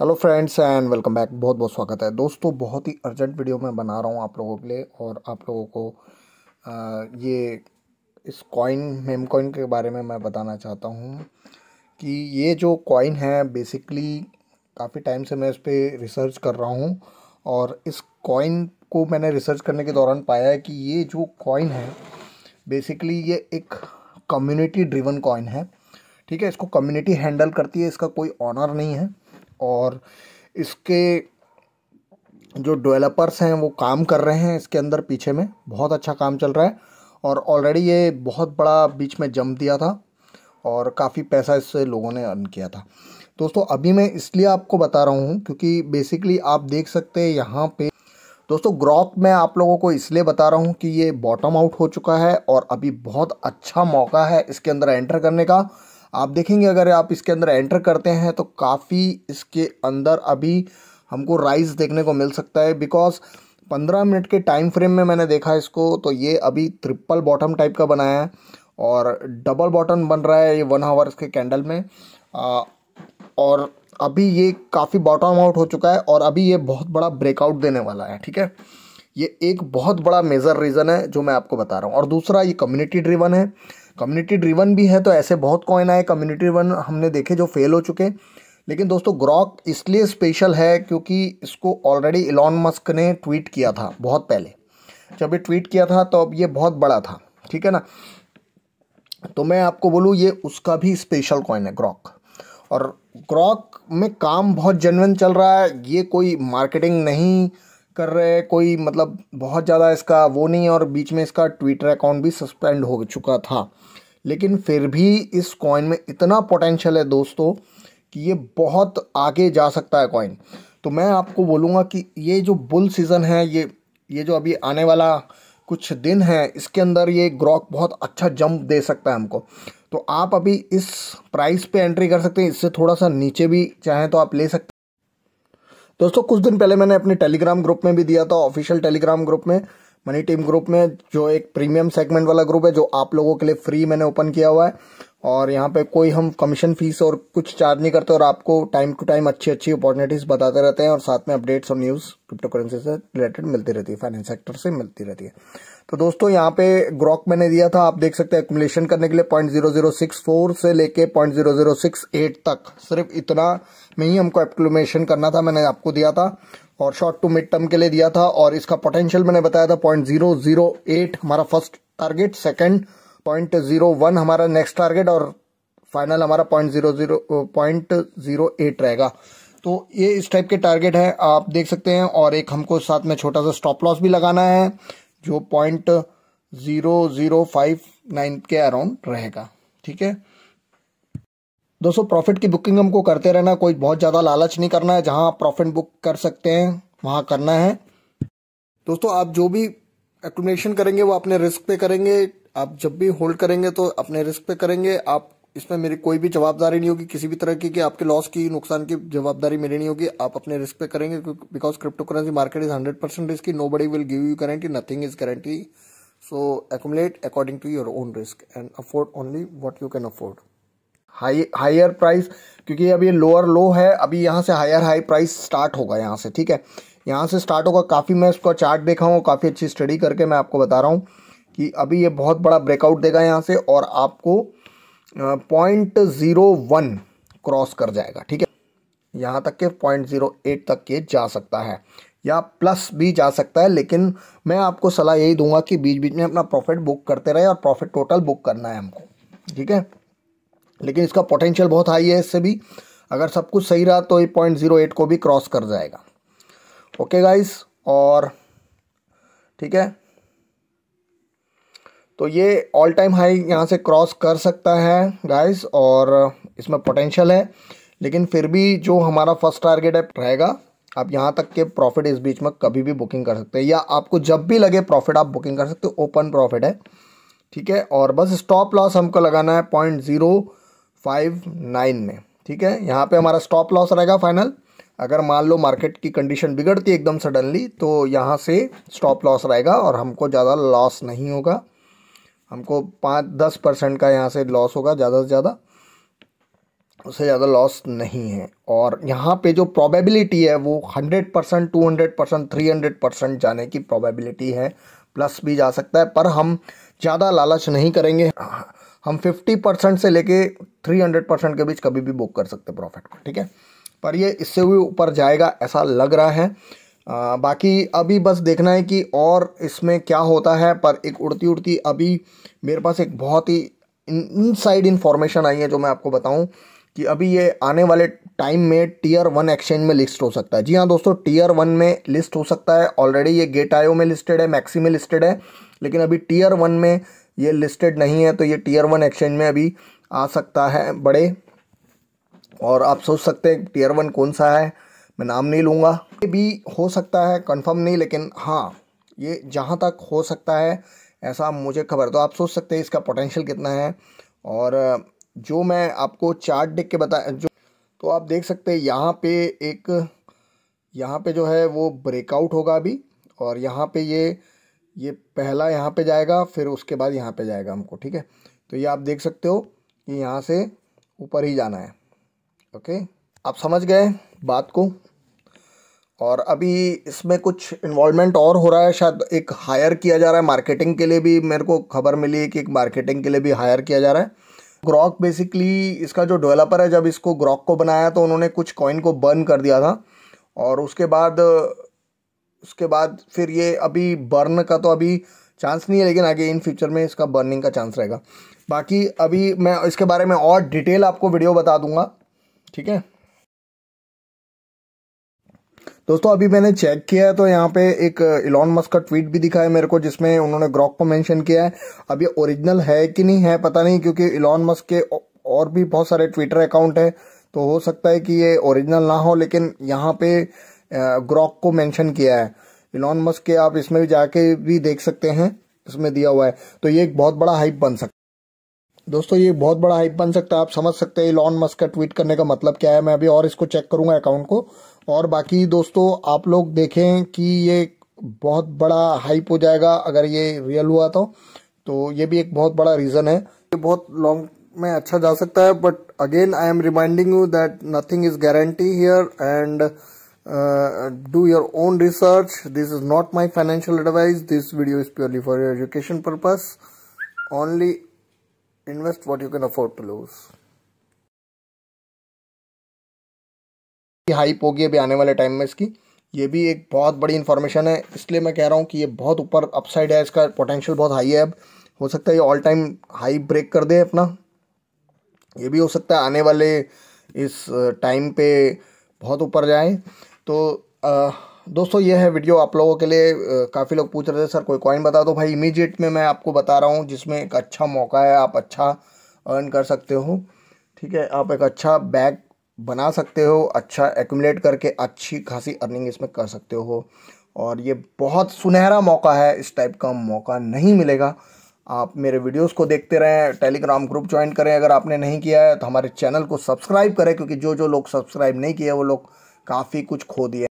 Hello friends and welcome back बहुत बहुत स्वागत है दोस्तों बहुत ही अर्जेंट वीडियो मैं बना रहा हूँ आप लोगों के लिए और आप लोगों को आ, ये इस कॉइन मेम कॉइन के बारे में मैं बताना चाहता हूँ कि ये जो कॉइन है बेसिकली काफ़ी टाइम से मैं इस पर रिसर्च कर रहा हूँ और इस कॉइन को मैंने रिसर्च करने के दौरान पाया है कि ये जो कॉइन है बेसिकली ये एक कम्युनिटी ड्रिवन कॉइन है ठीक है इसको कम्युनिटी हैंडल करती है इसका कोई ऑनर नहीं है और इसके जो डेवलपर्स हैं वो काम कर रहे हैं इसके अंदर पीछे में बहुत अच्छा काम चल रहा है और ऑलरेडी ये बहुत बड़ा बीच में जम दिया था और काफ़ी पैसा इससे लोगों ने अर्न किया था दोस्तों अभी मैं इसलिए आपको बता रहा हूँ क्योंकि बेसिकली आप देख सकते हैं यहाँ पे दोस्तों ग्रॉक मैं आप लोगों को इसलिए बता रहा हूँ कि ये बॉटम आउट हो चुका है और अभी बहुत अच्छा मौका है इसके अंदर एंटर करने का आप देखेंगे अगर आप इसके अंदर एंटर करते हैं तो काफ़ी इसके अंदर अभी हमको राइस देखने को मिल सकता है बिकॉज पंद्रह मिनट के टाइम फ्रेम में मैंने देखा इसको तो ये अभी ट्रिपल बॉटम टाइप का बनाया है और डबल बॉटम बन रहा है ये वन आवर्स के कैंडल में आ, और अभी ये काफ़ी बॉटम आउट हो चुका है और अभी ये बहुत बड़ा ब्रेकआउट देने वाला है ठीक है ये एक बहुत बड़ा मेजर रीज़न है जो मैं आपको बता रहा हूँ और दूसरा ये कम्युनिटी ड्रिवन है कम्युनिटी ड्रिवन भी है तो ऐसे बहुत कॉइन आए कम्युनिटी ड्रिवन हमने देखे जो फेल हो चुके लेकिन दोस्तों ग्रॉक इसलिए स्पेशल है क्योंकि इसको ऑलरेडी इलॉन मस्क ने ट्वीट किया था बहुत पहले जब ये ट्वीट किया था तो अब ये बहुत बड़ा था ठीक है ना तो मैं आपको बोलूँ ये उसका भी स्पेशल कॉइन है ग्रॉक और ग्रॉक में काम बहुत जेनवन चल रहा है ये कोई मार्केटिंग नहीं कर रहे हैं कोई मतलब बहुत ज़्यादा इसका वो नहीं और बीच में इसका ट्विटर अकाउंट भी सस्पेंड हो चुका था लेकिन फिर भी इस कॉइन में इतना पोटेंशियल है दोस्तों कि ये बहुत आगे जा सकता है कॉइन तो मैं आपको बोलूँगा कि ये जो बुल सीज़न है ये ये जो अभी आने वाला कुछ दिन है इसके अंदर ये ग्रॉक बहुत अच्छा जंप दे सकता है हमको तो आप अभी इस प्राइस पे एंट्री कर सकते हैं इससे थोड़ा सा नीचे भी चाहें तो आप ले सकते हैं दोस्तों कुछ दिन पहले मैंने अपने टेलीग्राम ग्रुप में भी दिया था ऑफिशियल टेलीग्राम ग्रुप में मनी टीम ग्रुप में जो एक प्रीमियम सेगमेंट वाला ग्रुप है जो आप लोगों के लिए फ्री मैंने ओपन किया हुआ है और यहाँ पे कोई हम कमीशन फीस और कुछ चार्ज नहीं करते और आपको टाइम टू टाइम अच्छी अच्छी अपॉर्चुनिटीज बताते रहते हैं और साथ में अपडेट्स और न्यूज क्रिप्टो करेंसी से रिलेटेड मिलती रहती है फाइनेंस सेक्टर से मिलती रहती है तो दोस्तों यहाँ पे ग्रॉक मैंने दिया था आप देख सकते हैं एक्मलेशन करने के लिए point zero zero six four से लेके point zero zero six eight तक सिर्फ इतना में ही हमको एक्मेशन करना था मैंने आपको दिया था और शॉर्ट टू मिड टर्म के लिए दिया था और इसका पोटेंशियल मैंने बताया था पॉइंट जीरो जीरो एट हमारा first target second point zero one हमारा नेक्स्ट टारगेट और फाइनल हमारा point zero zero point zero eight रहेगा तो ये इस टाइप के टारगेट है आप देख सकते हैं और एक हमको साथ में छोटा सा स्टॉप लॉस भी लगाना है जो point zero zero five nine के अराउंड रहेगा ठीक है दोस्तों प्रॉफिट की बुकिंग हमको करते रहना कोई बहुत ज़्यादा लालच नहीं करना है जहां प्रॉफिट बुक कर सकते हैं वहां करना है दोस्तों आप जो भी एक्टिवेशन करेंगे वो अपने रिस्क पे करेंगे आप जब भी होल्ड करेंगे तो अपने रिस्क पे करेंगे आप इसमें मेरी कोई भी जवाबदारी नहीं होगी किसी भी तरह की कि आपके लॉस की नुकसान की जवाबदारी मेरी नहीं होगी आप अपने रिस्क पे करेंगे because crypto currency market is hundred percent risk nobody will give you guarantee nothing is guarantee so accumulate according to your own risk and afford only what you can afford high higher price क्योंकि अभी ये lower लो है अभी यहाँ से higher high price start होगा यहाँ से ठीक है यहाँ से स्टार्ट होगा काफ़ी मैं उसका चार्ट देखा हूँ काफ़ी अच्छी स्टडी करके मैं आपको बता रहा हूँ कि अभी ये बहुत बड़ा ब्रेकआउट देगा यहाँ से और आपको पॉइंट ज़ीरो वन क्रॉस कर जाएगा ठीक है यहाँ तक के पॉइंट ज़ीरो एट तक के जा सकता है या प्लस भी जा सकता है लेकिन मैं आपको सलाह यही दूंगा कि बीच बीच में अपना प्रॉफिट बुक करते रहे और प्रॉफिट टोटल बुक करना है हमको ठीक है लेकिन इसका पोटेंशियल बहुत हाई है इससे भी अगर सब कुछ सही रहा तो ये पॉइंट ज़ीरो एट को भी क्रॉस कर जाएगा ओके गाइस और ठीक है तो ये ऑल टाइम हाई यहाँ से क्रॉस कर सकता है गाइस और इसमें पोटेंशियल है लेकिन फिर भी जो हमारा फर्स्ट टारगेट है रहेगा आप यहाँ तक के प्रॉफिट इस बीच में कभी भी बुकिंग कर सकते हैं या आपको जब भी लगे प्रॉफिट आप बुकिंग कर सकते हो ओपन प्रॉफिट है ठीक है और बस स्टॉप लॉस हमको लगाना है पॉइंट ज़ीरो फाइव नाइन में ठीक है यहाँ पे हमारा स्टॉप लॉस रहेगा फाइनल अगर मान लो मार्केट की कंडीशन बिगड़ती एकदम सडनली तो यहाँ से स्टॉप लॉस रहेगा और हमको ज़्यादा लॉस नहीं होगा हमको पाँच दस परसेंट का यहाँ से लॉस होगा ज़्यादा से ज़्यादा उससे ज़्यादा लॉस नहीं है और यहाँ पे जो प्रोबेबिलिटी है वो hundred percent two hundred percent three hundred percent जाने की प्रोबेबिलिटी है प्लस भी जा सकता है पर हम ज़्यादा लालच नहीं करेंगे हम फिफ्टी परसेंट से लेके थ्री हंड्रेड परसेंट के बीच कभी भी बुक कर सकते प्रॉफिट को ठीक है पर ये इससे भी ऊपर जाएगा ऐसा लग रहा है आ, बाकी अभी बस देखना है कि और इसमें क्या होता है पर एक उड़ती उड़ती अभी मेरे पास एक बहुत ही इन साइड इन्फॉर्मेशन आई है जो मैं आपको बताऊं कि अभी ये आने वाले टाइम में टीयर वन एक्सचेंज में लिस्ट हो सकता है जी हाँ दोस्तों टीयर वन में लिस्ट हो सकता है ऑलरेडी ये गेट आयो में लिस्टेड है मैक्सी में लिस्टेड है लेकिन अभी टीयर वन में ये लिस्टेड नहीं है तो ये टीयर वन एक्सचेंज में अभी आ सकता है बड़े और आप सोच सकते हैं टीयर वन कौन सा है मैं नाम नहीं लूँगा ये भी हो सकता है कंफर्म नहीं लेकिन हाँ ये जहाँ तक हो सकता है ऐसा मुझे खबर तो आप सोच सकते हैं इसका पोटेंशियल कितना है और जो मैं आपको चार्ट देख के बता जो तो आप देख सकते हैं यहाँ पे एक यहाँ पे जो है वो ब्रेकआउट होगा अभी और यहाँ पे ये ये पहला यहाँ पे जाएगा फिर उसके बाद यहाँ पे जाएगा हमको ठीक है तो ये आप देख सकते हो कि यहाँ से ऊपर ही जाना है ओके आप समझ गए बात को और अभी इसमें कुछ इन्वॉलमेंट और हो रहा है शायद एक हायर किया जा रहा है मार्केटिंग के लिए भी मेरे को खबर मिली है कि एक मार्केटिंग के लिए भी हायर किया जा रहा है ग्रॉक बेसिकली इसका जो डेवलपर है जब इसको ग्रॉक को बनाया तो उन्होंने कुछ कॉइन को बर्न कर दिया था और उसके बाद उसके बाद फिर ये अभी बर्न का तो अभी चांस नहीं है लेकिन आगे इन फ्यूचर में इसका बर्निंग का चांस रहेगा बाकी अभी मैं इसके बारे में और डिटेल आपको वीडियो बता दूंगा ठीक है दोस्तों अभी मैंने चेक किया है तो यहाँ पे एक इलॉन uh, मस्क का ट्वीट भी दिखा है मेरे को जिसमें उन्होंने ग्रॉक को मेंशन किया है अब ये ओरिजिनल है कि नहीं है पता नहीं क्योंकि इलॉन मस्क के और भी बहुत सारे ट्विटर अकाउंट है तो हो सकता है कि ये ओरिजिनल ना हो लेकिन यहाँ पे ग्रॉक uh, को मैंशन किया है इलॉन मस्क के आप इसमें भी जाके भी देख सकते हैं इसमें दिया हुआ है तो ये एक बहुत बड़ा हाइप बन सकता है दोस्तों ये बहुत बड़ा हाइप बन सकता है आप समझ सकते हैं लॉन मस्क का ट्वीट करने का मतलब क्या है मैं अभी और इसको चेक करूंगा अकाउंट को और बाकी दोस्तों आप लोग देखें कि ये बहुत बड़ा हाइप हो जाएगा अगर ये रियल हुआ तो तो ये भी एक बहुत बड़ा रीज़न है ये बहुत लॉन्ग में अच्छा जा सकता है but again I am reminding you that nothing is guarantee here and do your own research this is not my financial advice this video is purely for your education purpose only invest what you can afford to lose. Hype होगी अभी आने वाले time में इसकी ये भी एक बहुत बड़ी इन्फॉर्मेशन है इसलिए मैं कह रहा हूँ कि ये बहुत ऊपर अपसाइड है इसका पोटेंशियल बहुत हाई है अब हो सकता है ये ऑल टाइम हाई ब्रेक कर दे अपना ये भी हो सकता है आने वाले इस टाइम पे बहुत ऊपर जाए तो आ, दोस्तों ये है वीडियो आप लोगों के लिए काफ़ी लोग पूछ रहे थे सर कोई कॉइन बता दो भाई इमीजिएट में मैं आपको बता रहा हूँ जिसमें एक अच्छा मौका है आप अच्छा अर्न कर सकते हो ठीक है आप एक अच्छा बैग बना सकते हो अच्छा एकुमलेट करके अच्छी खासी अर्निंग इसमें कर सकते हो और ये बहुत सुनहरा मौका है इस टाइप का मौका नहीं मिलेगा आप मेरे वीडियोस को देखते रहें टेलीग्राम ग्रुप ज्वाइन करें अगर आपने नहीं किया है तो हमारे चैनल को सब्सक्राइब करें क्योंकि जो जो लोग सब्सक्राइब नहीं किए वो लोग काफ़ी कुछ खो दिए